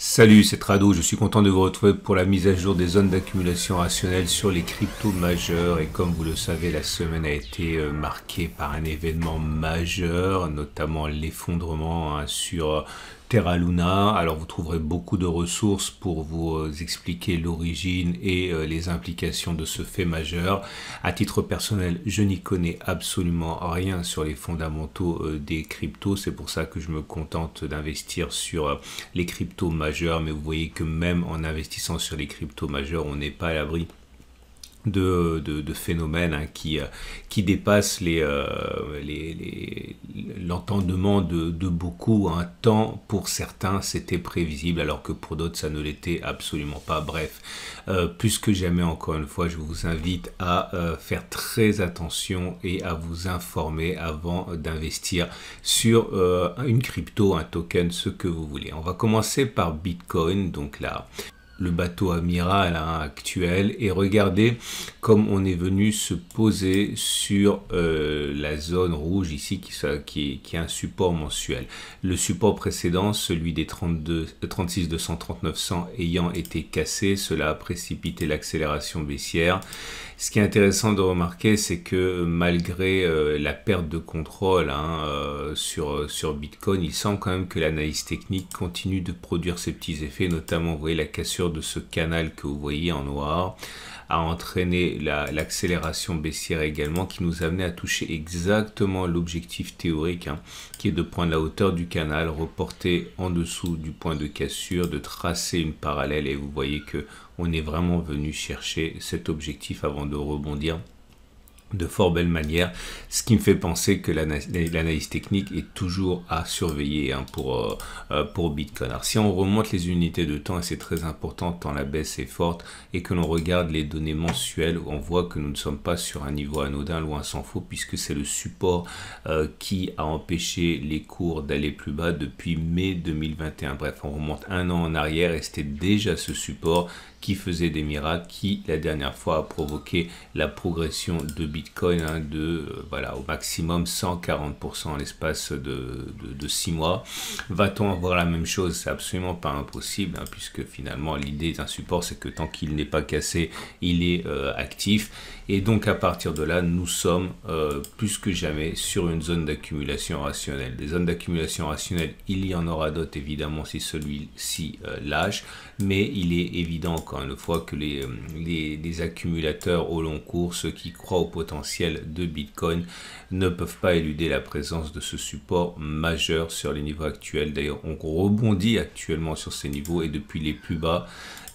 Salut, c'est Trado, je suis content de vous retrouver pour la mise à jour des zones d'accumulation rationnelle sur les cryptos majeurs. Et comme vous le savez, la semaine a été euh, marquée par un événement majeur, notamment l'effondrement hein, sur euh, Terra Luna. Alors vous trouverez beaucoup de ressources pour vous euh, expliquer l'origine et euh, les implications de ce fait majeur. À titre personnel, je n'y connais absolument rien sur les fondamentaux euh, des cryptos. C'est pour ça que je me contente d'investir sur les cryptos majeurs. Mais vous voyez que même en investissant sur les cryptos majeurs, on n'est pas à l'abri de, phénomènes hein, qui, euh, qui dépassent les, euh, l'entendement de, beaucoup. un hein. temps pour certains c'était prévisible alors que pour d'autres ça ne l'était absolument pas. Bref, euh, plus que jamais encore une fois, je vous invite à faire très attention et à vous informer avant d'investir sur une crypto, un token, ce que vous voulez. On va commencer par Bitcoin, donc là le bateau amiral actuel et regardez comme on est venu se poser sur euh, la zone rouge ici qui, qui, qui, est, un support mensuel. Le support précédent, celui des 32, 36 39 100 ayant été cassé, cela a précipité l'accélération baissière. Ce qui est intéressant de remarquer, c'est que euh, malgré euh, la perte de contrôle hein, sur, sur Bitcoin, il semble quand même que l'analyse technique continue de produire ses petits effets, notamment vous voyez la cassure de ce canal que vous voyez en noir a entraîné l'accélération baissière également qui nous amenait à toucher exactement l'objectif théorique hein, qui est de prendre la hauteur du canal, reporter en dessous du point de cassure, de tracer une parallèle et vous voyez que on est vraiment venu chercher cet objectif avant de rebondir de fort belle manière, ce qui me fait penser que l'analyse technique est toujours à surveiller hein, euh, euh, pour, Bitcoin. Alors si on remonte les unités de temps, et c'est très important tant la baisse est forte, et que l'on regarde les données mensuelles, on voit que nous ne sommes pas sur un niveau anodin, loin s'en faut, puisque c'est le support euh, qui a empêché les cours d'aller plus bas depuis mai 2021. Bref, on remonte un an en arrière et c'était déjà ce support qui faisait des miracles, qui la dernière fois a provoqué la progression de Bitcoin hein, de euh, voilà au maximum 140% en l'espace de, de, 6 mois. Va-t-on avoir la même chose C'est absolument pas impossible hein, puisque finalement l'idée d'un support c'est que tant qu'il n'est pas cassé, il est euh, actif et donc à partir de là, nous sommes euh, plus que jamais sur une zone d'accumulation rationnelle. Des zones d'accumulation rationnelle, il y en aura d'autres évidemment si celui-ci euh, lâche, mais il est évident encore une fois que euh, les, les, accumulateurs au long cours, ceux qui croient au potentiel de Bitcoin, ne peuvent pas éluder la présence de ce support majeur sur les niveaux actuels. D'ailleurs, on rebondit actuellement sur ces niveaux et depuis les plus bas,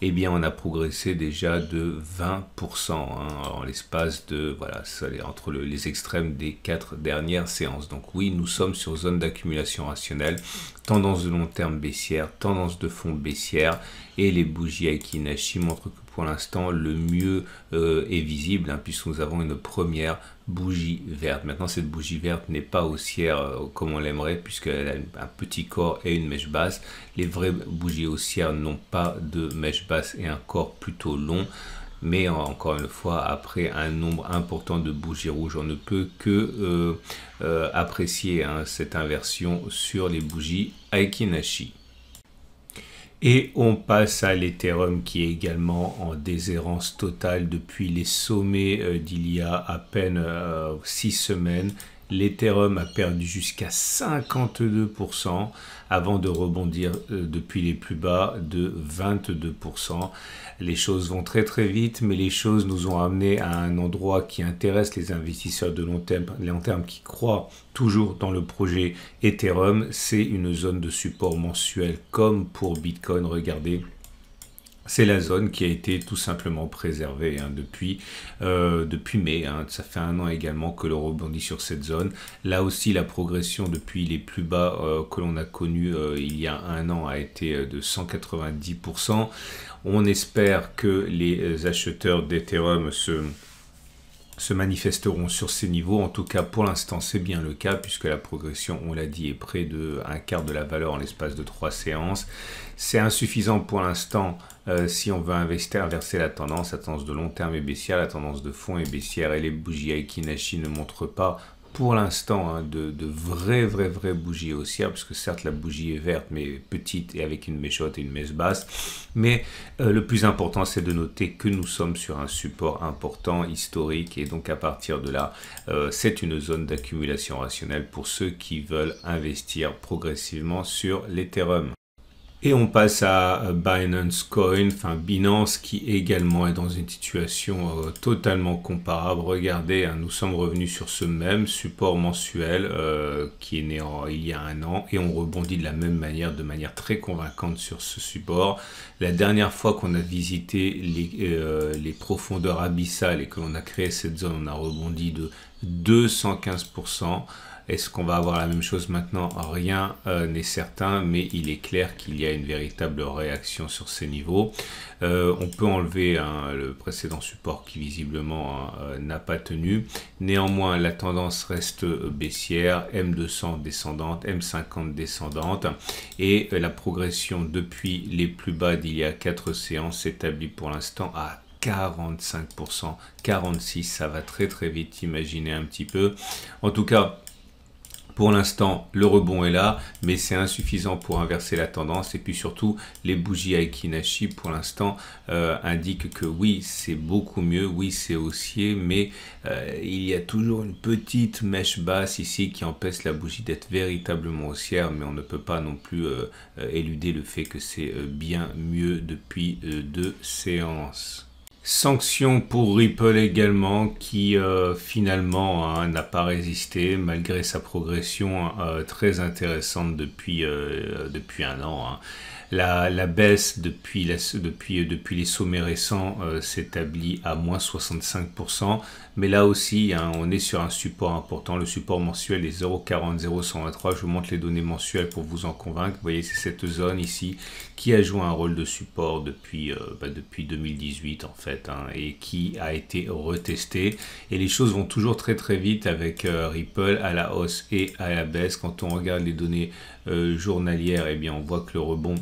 eh bien on a progressé déjà de 20% hein, en l'espace de, voilà, ça, entre les extrêmes des quatre dernières séances. Donc oui, nous sommes sur zone d'accumulation rationnelle, tendance de long terme baissière, tendance de fond baissière, et les bougies kinashi montrent que pour l'instant, le mieux euh, est visible, hein, puisque nous avons une première bougie verte. Maintenant, cette bougie verte n'est pas haussière euh, comme on l'aimerait, puisqu'elle a un petit corps et une mèche basse. Les vraies bougies haussières n'ont pas de mèche basse et un corps plutôt long. Mais encore une fois, après un nombre important de bougies rouges, on ne peut que euh, apprécier hein, cette inversion sur les bougies Aikinashi. Et on passe à l'Ethereum qui est également en déshérence totale depuis les sommets euh, d'il y a à peine euh, six semaines L'Ethereum a perdu jusqu'à 52% avant de rebondir euh, depuis les plus bas de 22%. Les choses vont très très vite, mais les choses nous ont amené à un endroit qui intéresse les investisseurs de long terme, long terme qui croient toujours dans le projet Ethereum. C'est une zone de support mensuel comme pour Bitcoin. Regardez, c'est la zone qui a été tout simplement préservée hein, depuis, euh, depuis mai. Hein. ça fait un an également que l'euro rebondit sur cette zone. Là aussi, la progression depuis les plus bas euh, que l'on a connus euh, il y a un an a été de 190%. On espère que les acheteurs d'Ethereum se se manifesteront sur ces niveaux. En tout cas, pour l'instant, c'est bien le cas, puisque la progression, on l'a dit, est près de un quart de la valeur en l'espace de trois séances. C'est insuffisant pour l'instant euh, si on veut investir, inverser la tendance. La tendance de long terme est baissière, la tendance de fond est baissière, et les bougies Aikinashi ne montrent pas pour l'instant hein, de, vraies, vraies, bougies haussières, puisque certes la bougie est verte, mais petite et avec une méchotte et une messe basse. Mais euh, le plus important, c'est de noter que nous sommes sur un support important, historique, et donc à partir de là, euh, c'est une zone d'accumulation rationnelle pour ceux qui veulent investir progressivement sur l'Ethereum. Et on passe à euh, Binance Coin, enfin Binance qui également est dans une situation euh, totalement comparable. Regardez, hein, nous sommes revenus sur ce même support mensuel euh, qui est né il y a un an et on rebondit de la même manière, de manière très convaincante sur ce support. La dernière fois qu'on a visité les, les profondeurs abyssales et que l'on a créé cette zone, on a rebondi de 215%. Est-ce qu'on va avoir la même chose maintenant Rien euh, n'est certain, mais il est clair qu'il y a une véritable réaction sur ces niveaux. Euh, on peut enlever hein, le précédent support qui visiblement hein, euh, n'a pas tenu. Néanmoins, la tendance reste baissière, M200 descendante, M50 descendante, et la progression depuis les plus bas d'il y a 4 séances s'établit pour l'instant à 45%, 46%, ça va très très vite, imaginez un petit peu. En tout cas, pour l'instant, le rebond est là, mais c'est insuffisant pour inverser la tendance. Et puis surtout, les bougies Aikinashi pour l'instant, euh, indiquent que oui, c'est beaucoup mieux, oui, c'est haussier, mais euh, il y a toujours une petite mèche basse ici qui empêche la bougie d'être véritablement haussière, mais on ne peut pas non plus euh, éluder le fait que c'est bien mieux depuis deux séances. Sanctions pour Ripple également, qui euh, finalement hein, n'a pas résisté malgré sa progression euh, très intéressante depuis, euh, depuis un an. Hein. La, baisse depuis, depuis, depuis les sommets récents s'établit à moins 65%, mais là aussi, hein, on est sur un support important. Le support mensuel est 0,40, Je vous montre les données mensuelles pour vous en convaincre. Vous voyez, c'est cette zone ici qui a joué un rôle de support depuis, euh, bah, depuis 2018 en fait hein, et qui a été retesté. Et les choses vont toujours très très vite avec euh, Ripple à la hausse et à la baisse. Quand on regarde les données euh, journalières, et eh bien on voit que le rebond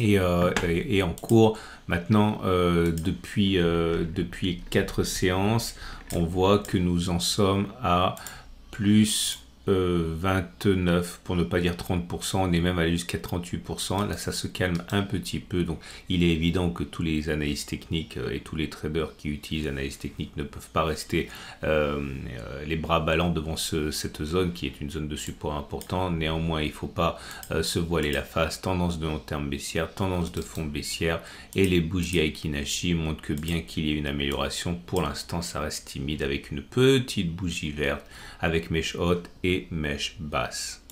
euh, et, en cours maintenant euh, depuis, euh, depuis quatre séances on voit que nous en sommes à plus 29, euh, pour ne pas dire 30%, on est même allé jusqu'à 38%. Là, ça se calme un petit peu. Donc, il est évident que tous les analyses techniques euh, et tous les traders qui utilisent analyse technique ne peuvent pas rester euh, les bras ballants devant cette zone qui est une zone de support important. Néanmoins, il ne faut pas se voiler la face. Tendance de long terme baissière, tendance de fond baissière et les bougies à montrent que bien qu'il y ait une amélioration, pour l'instant, ça reste timide avec une petite bougie verte avec mèche haute et et mèche basse.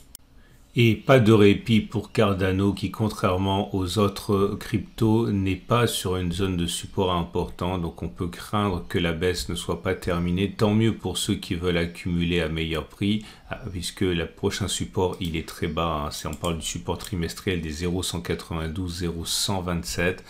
Et pas de répit pour Cardano qui, contrairement aux autres cryptos, n'est pas sur une zone de support important. Donc on peut craindre que la baisse ne soit pas terminée. Tant mieux pour ceux qui veulent accumuler à meilleur prix, ah, puisque le prochain support, il est très bas. Hein. si on parle du support trimestriel des 0,192, 0,127.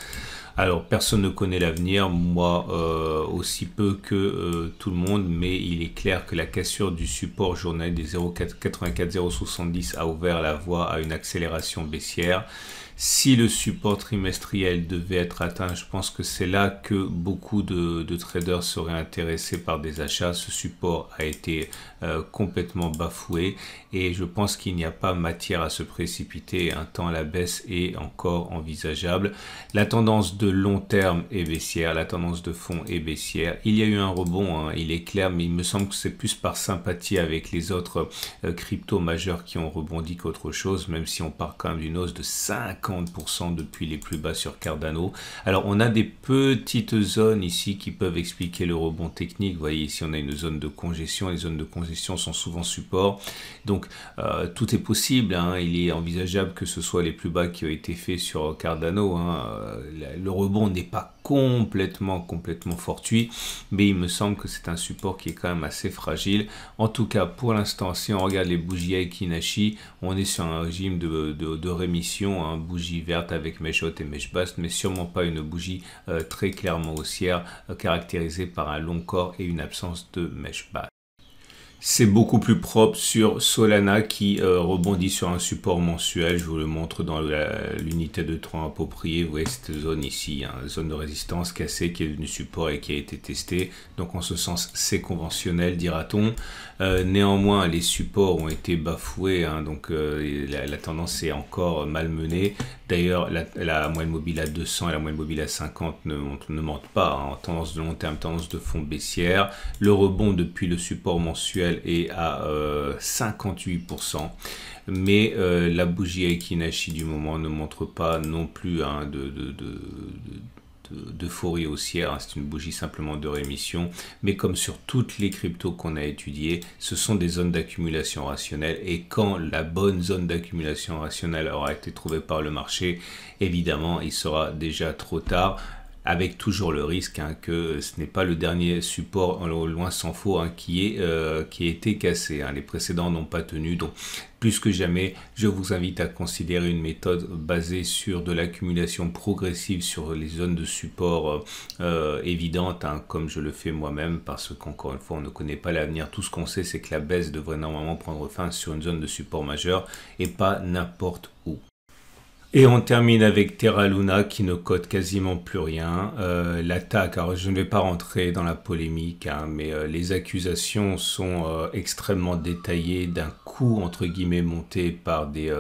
Alors, personne ne connaît l'avenir, moi euh, aussi peu que euh, tout le monde, mais il est clair que la cassure du support journal des 0,84-0,70 a ouvert la voie à une accélération baissière. Si le support trimestriel devait être atteint, je pense que c'est là que beaucoup de, traders seraient intéressés par des achats. Ce support a été euh, complètement bafoué et je pense qu'il n'y a pas matière à se précipiter. Un temps à la baisse est encore envisageable. La tendance de long terme est baissière, la tendance de fond est baissière. Il y a eu un rebond, hein, il est clair, mais il me semble que c'est plus par sympathie avec les autres cryptos euh, crypto majeurs qui ont rebondi qu'autre chose, même si on part quand même d'une hausse de 5 50% depuis les plus bas sur Cardano. Alors on a des petites zones ici qui peuvent expliquer le rebond technique. Vous voyez ici on a une zone de congestion. Les zones de congestion sont souvent support. Donc euh, tout est possible. Hein. Il est envisageable que ce soit les plus bas qui ont été faits sur Cardano. Hein. Euh, le rebond n'est pas complètement, complètement fortuit. Mais il me semble que c'est un support qui est quand même assez fragile. En tout cas, pour l'instant, si on regarde les bougies Aikinashi, on est sur un régime de, de, rémission, hein, bougie verte avec mèche haute et mèche basse, mais sûrement pas une bougie euh, très clairement haussière, euh, caractérisée par un long corps et une absence de mèche basse. C'est beaucoup plus propre sur Solana qui euh, rebondit sur un support mensuel. Je vous le montre dans l'unité de temps appropriée. Vous voyez cette zone ici, hein, zone de résistance cassée qui est devenue support et qui a été testée. Donc en ce sens, c'est conventionnel, dira-t-on. Euh, néanmoins, les supports ont été bafoués. Hein, donc euh, la, la, tendance est encore malmenée. D'ailleurs, la, moyenne mobile à 200 et la moyenne mobile à 50 ne, ne pas. Hein. En tendance de long terme, tendance de fond baissière. Le rebond depuis le support mensuel est à 58%. Euh, Mais euh, la bougie Aikinashi du moment ne montre pas non plus un hein, de euh, d'euphorie haussière, hein, c'est une bougie simplement de rémission, mais comme sur toutes les cryptos qu'on a étudiées, ce sont des zones d'accumulation rationnelle et quand la bonne zone d'accumulation rationnelle aura été trouvée par le marché, évidemment il sera déjà trop tard, avec toujours le risque hein, que ce n'est pas le dernier support, loin s'en faut, hein, qui, est, euh, qui a été cassé. Hein. Les précédents n'ont pas tenu, donc plus que jamais, je vous invite à considérer une méthode basée sur de l'accumulation progressive sur les zones de support euh, euh, évidentes, comme je le fais moi-même, parce qu'encore une fois, on ne connaît pas l'avenir. Tout ce qu'on sait, c'est que la baisse devrait normalement prendre fin sur une zone de support majeure et pas n'importe où. Et on termine avec Terra Luna qui ne cote quasiment plus rien. Euh, l'attaque, alors je ne vais pas rentrer dans la polémique, hein, mais euh, les accusations sont euh, extrêmement détaillées d'un coup entre guillemets monté par des,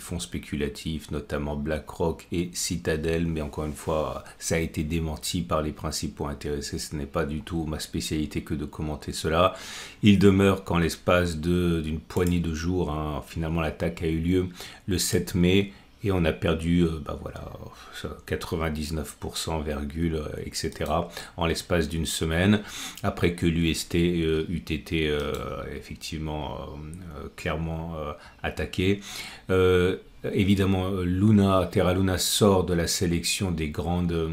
fonds spéculatifs, notamment BlackRock et Citadel, mais encore une fois, ça a été démenti par les principaux intéressés. Ce n'est pas du tout ma spécialité que de commenter cela. Il demeure qu'en l'espace d'une poignée de jours, hein, finalement l'attaque a eu lieu le 7 mai et on a perdu euh, bah voilà, 99% virgule, euh, etc. en l'espace d'une semaine, après que l'UST euh, eût été effectivement clairement attaqué. Euh, évidemment, euh, Luna, Terra Luna sort de la sélection des grandes euh,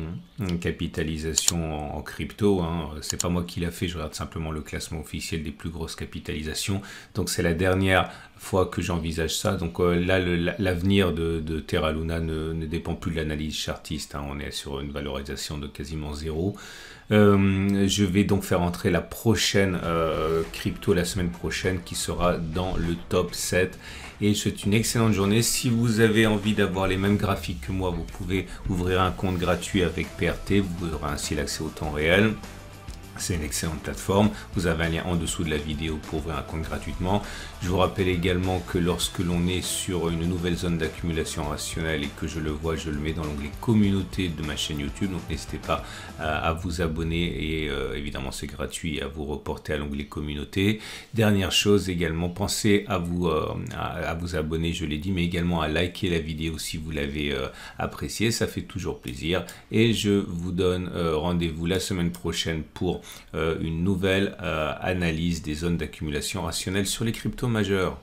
capitalisations en crypto. Hein. C'est pas moi qui l'a fait, je regarde simplement le classement officiel des plus grosses capitalisations. Donc c'est la dernière fois que j'envisage ça. Donc là, l'avenir de, Terra Luna ne, dépend plus de l'analyse chartiste. Hein. On est sur une valorisation de quasiment zéro. Euh, je vais donc faire entrer la prochaine euh, crypto la semaine prochaine qui sera dans le top 7. Et c'est une excellente journée. Si vous avez envie d'avoir les mêmes graphiques que moi, vous pouvez ouvrir un compte gratuit avec PRT. Vous aurez ainsi l'accès au temps réel. C'est une excellente plateforme. Vous avez un lien en dessous de la vidéo pour ouvrir un compte gratuitement. Je vous rappelle également que lorsque l'on est sur une nouvelle zone d'accumulation rationnelle et que je le vois, je le mets dans l'onglet communauté de ma chaîne YouTube. Donc n'hésitez pas euh, à vous abonner et euh, évidemment c'est gratuit à vous reporter à l'onglet communauté. Dernière chose également, pensez à vous, euh, à, vous abonner, je l'ai dit, mais également à liker la vidéo si vous l'avez appréciée. Ça fait toujours plaisir. Et je vous donne rendez-vous la semaine prochaine pour euh, une nouvelle euh, analyse des zones d'accumulation rationnelle sur les cryptos majeurs.